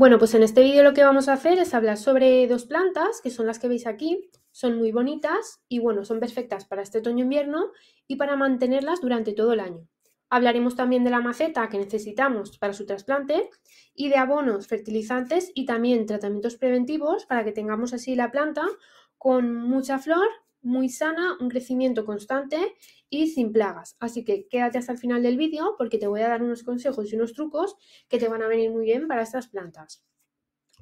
Bueno, pues en este vídeo lo que vamos a hacer es hablar sobre dos plantas, que son las que veis aquí. Son muy bonitas y bueno, son perfectas para este otoño-invierno e y para mantenerlas durante todo el año. Hablaremos también de la maceta que necesitamos para su trasplante y de abonos, fertilizantes y también tratamientos preventivos para que tengamos así la planta con mucha flor muy sana, un crecimiento constante y sin plagas. Así que quédate hasta el final del vídeo porque te voy a dar unos consejos y unos trucos que te van a venir muy bien para estas plantas.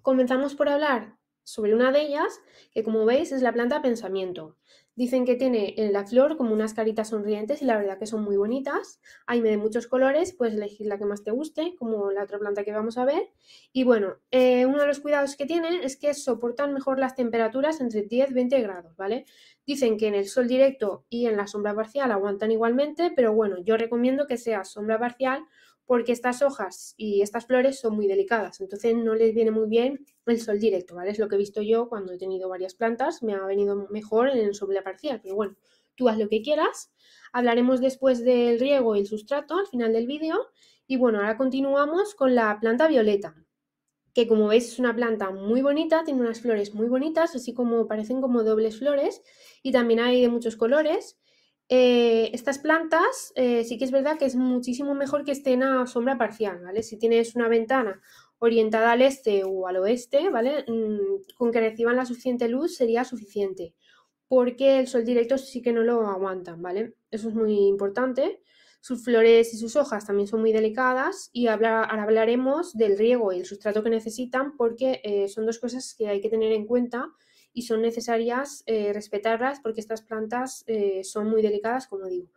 Comenzamos por hablar sobre una de ellas, que como veis es la planta pensamiento. Dicen que tiene en eh, la flor como unas caritas sonrientes y la verdad que son muy bonitas. Hay de muchos colores, puedes elegir la que más te guste, como la otra planta que vamos a ver. Y bueno, eh, uno de los cuidados que tienen es que soportan mejor las temperaturas entre 10 y 20 grados, ¿vale? Dicen que en el sol directo y en la sombra parcial aguantan igualmente, pero bueno, yo recomiendo que sea sombra parcial porque estas hojas y estas flores son muy delicadas, entonces no les viene muy bien el sol directo, ¿vale? Es lo que he visto yo cuando he tenido varias plantas, me ha venido mejor en sombra parcial, pero bueno, tú haz lo que quieras. Hablaremos después del riego y el sustrato al final del vídeo. Y bueno, ahora continuamos con la planta violeta que como veis es una planta muy bonita, tiene unas flores muy bonitas, así como parecen como dobles flores y también hay de muchos colores. Eh, estas plantas eh, sí que es verdad que es muchísimo mejor que estén a sombra parcial, ¿vale? Si tienes una ventana orientada al este o al oeste, ¿vale? Mm, con que reciban la suficiente luz sería suficiente, porque el sol directo sí que no lo aguantan, ¿vale? Eso es muy importante. Sus flores y sus hojas también son muy delicadas y ahora hablaremos del riego y el sustrato que necesitan porque eh, son dos cosas que hay que tener en cuenta y son necesarias eh, respetarlas porque estas plantas eh, son muy delicadas, como digo.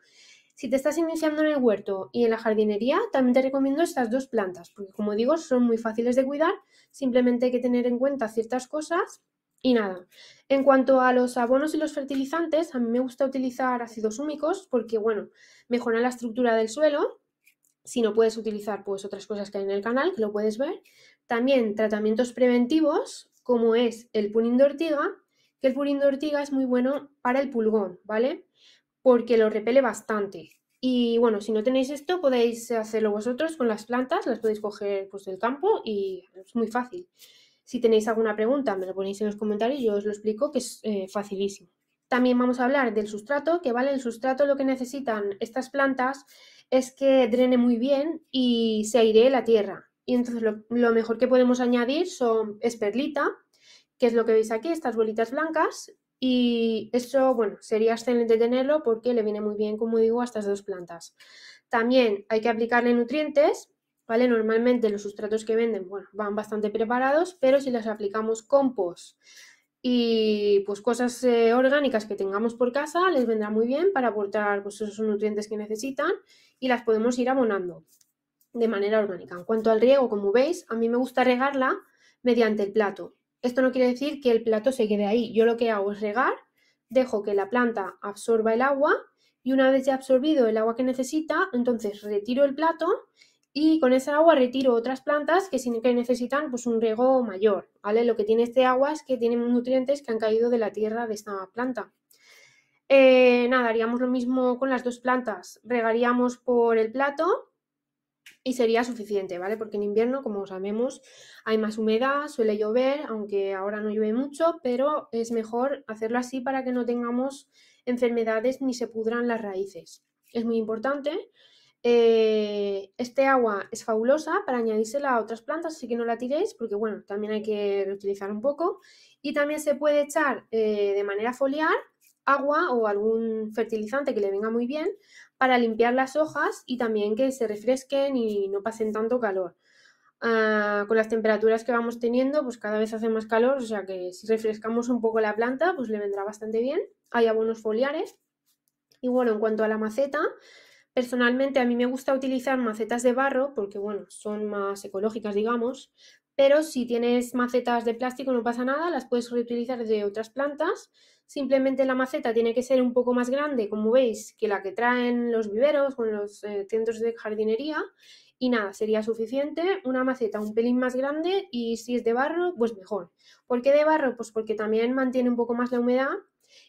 Si te estás iniciando en el huerto y en la jardinería, también te recomiendo estas dos plantas porque, como digo, son muy fáciles de cuidar, simplemente hay que tener en cuenta ciertas cosas y nada, en cuanto a los abonos y los fertilizantes, a mí me gusta utilizar ácidos húmicos porque, bueno, mejoran la estructura del suelo. Si no puedes utilizar, pues otras cosas que hay en el canal, que lo puedes ver. También tratamientos preventivos, como es el purín de ortiga, que el purín de ortiga es muy bueno para el pulgón, ¿vale? Porque lo repele bastante. Y bueno, si no tenéis esto, podéis hacerlo vosotros con las plantas, las podéis coger pues, del campo y es muy fácil. Si tenéis alguna pregunta, me lo ponéis en los comentarios y yo os lo explico, que es eh, facilísimo. También vamos a hablar del sustrato, que vale, el sustrato lo que necesitan estas plantas es que drene muy bien y se airee la tierra. Y entonces lo, mejor que podemos añadir son perlita, que es lo que veis aquí, estas bolitas blancas, y eso, bueno, sería excelente tenerlo porque le viene muy bien, como digo, a estas dos plantas. También hay que aplicarle nutrientes Normalmente los sustratos que venden, van bastante preparados, pero si las aplicamos compost y pues cosas eh, orgánicas que tengamos por casa, les vendrá muy bien para aportar pues, esos nutrientes que necesitan y las podemos ir abonando de manera orgánica. En cuanto al riego, como veis, a mí me gusta regarla mediante el plato. Esto no quiere decir que el plato se quede ahí. Yo lo que hago es regar, dejo que la planta absorba el agua y una vez ya absorbido el agua que necesita, entonces retiro el plato y con esa agua retiro otras plantas que, que necesitan pues, un riego mayor. ¿vale? Lo que tiene este agua es que tiene nutrientes que han caído de la tierra de esta planta. Eh, nada, haríamos lo mismo con las dos plantas. Regaríamos por el plato y sería suficiente, ¿vale? Porque en invierno, como sabemos, hay más humedad, suele llover, aunque ahora no llueve mucho, pero es mejor hacerlo así para que no tengamos enfermedades ni se pudran las raíces. Es muy importante eh, este agua es fabulosa para añadírsela a otras plantas, así que no la tiréis porque, bueno, también hay que reutilizar un poco. Y también se puede echar eh, de manera foliar agua o algún fertilizante que le venga muy bien para limpiar las hojas y también que se refresquen y no pasen tanto calor. Ah, con las temperaturas que vamos teniendo, pues cada vez hace más calor, o sea que si refrescamos un poco la planta, pues le vendrá bastante bien. Hay abonos foliares. Y bueno, en cuanto a la maceta, Personalmente a mí me gusta utilizar macetas de barro porque, bueno, son más ecológicas, digamos, pero si tienes macetas de plástico no pasa nada, las puedes reutilizar de otras plantas. Simplemente la maceta tiene que ser un poco más grande, como veis, que la que traen los viveros con los eh, centros de jardinería. Y nada, sería suficiente una maceta un pelín más grande y si es de barro, pues mejor. ¿Por qué de barro? Pues porque también mantiene un poco más la humedad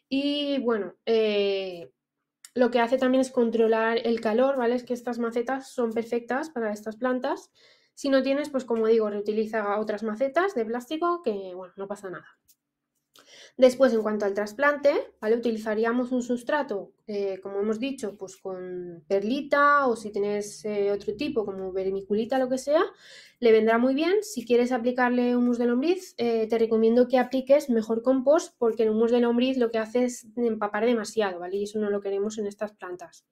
y bueno, eh, lo que hace también es controlar el calor, ¿vale? Es que estas macetas son perfectas para estas plantas. Si no tienes, pues como digo, reutiliza otras macetas de plástico que, bueno, no pasa nada. Después, en cuanto al trasplante, ¿vale? utilizaríamos un sustrato, eh, como hemos dicho, pues con perlita o si tienes eh, otro tipo, como vermiculita, lo que sea, le vendrá muy bien. Si quieres aplicarle humus de lombriz, eh, te recomiendo que apliques mejor compost porque el humus de lombriz lo que hace es empapar demasiado, ¿vale? Y eso no lo queremos en estas plantas.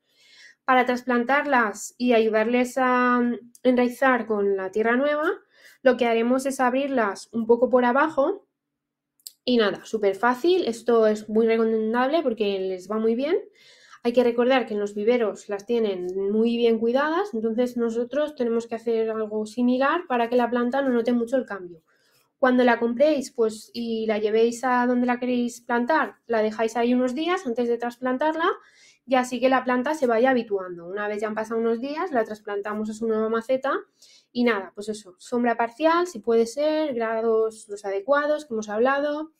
Para trasplantarlas y ayudarles a mm, enraizar con la tierra nueva, lo que haremos es abrirlas un poco por abajo y nada, súper fácil, esto es muy recomendable porque les va muy bien. Hay que recordar que en los viveros las tienen muy bien cuidadas, entonces nosotros tenemos que hacer algo similar para que la planta no note mucho el cambio. Cuando la compréis pues, y la llevéis a donde la queréis plantar, la dejáis ahí unos días antes de trasplantarla y así que la planta se vaya habituando. Una vez ya han pasado unos días, la trasplantamos a su nueva maceta y nada, pues eso, sombra parcial, si puede ser, grados los adecuados, que hemos hablado.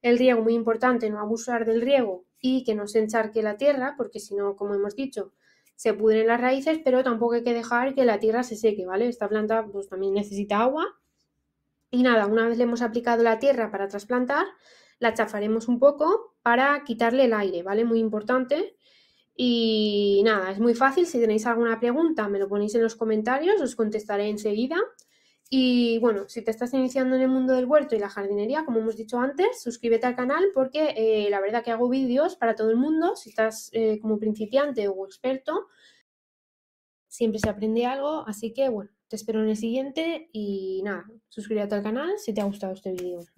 El riego, muy importante, no abusar del riego y que no se encharque la tierra, porque si no, como hemos dicho, se pudren las raíces, pero tampoco hay que dejar que la tierra se seque, ¿vale? Esta planta pues también necesita agua. Y nada, una vez le hemos aplicado la tierra para trasplantar, la chafaremos un poco para quitarle el aire, ¿vale? Muy importante. Y nada, es muy fácil. Si tenéis alguna pregunta, me lo ponéis en los comentarios, os contestaré enseguida. Y bueno, si te estás iniciando en el mundo del huerto y la jardinería, como hemos dicho antes, suscríbete al canal porque eh, la verdad que hago vídeos para todo el mundo. Si estás eh, como principiante o experto, siempre se aprende algo. Así que bueno, te espero en el siguiente y nada, suscríbete al canal si te ha gustado este vídeo.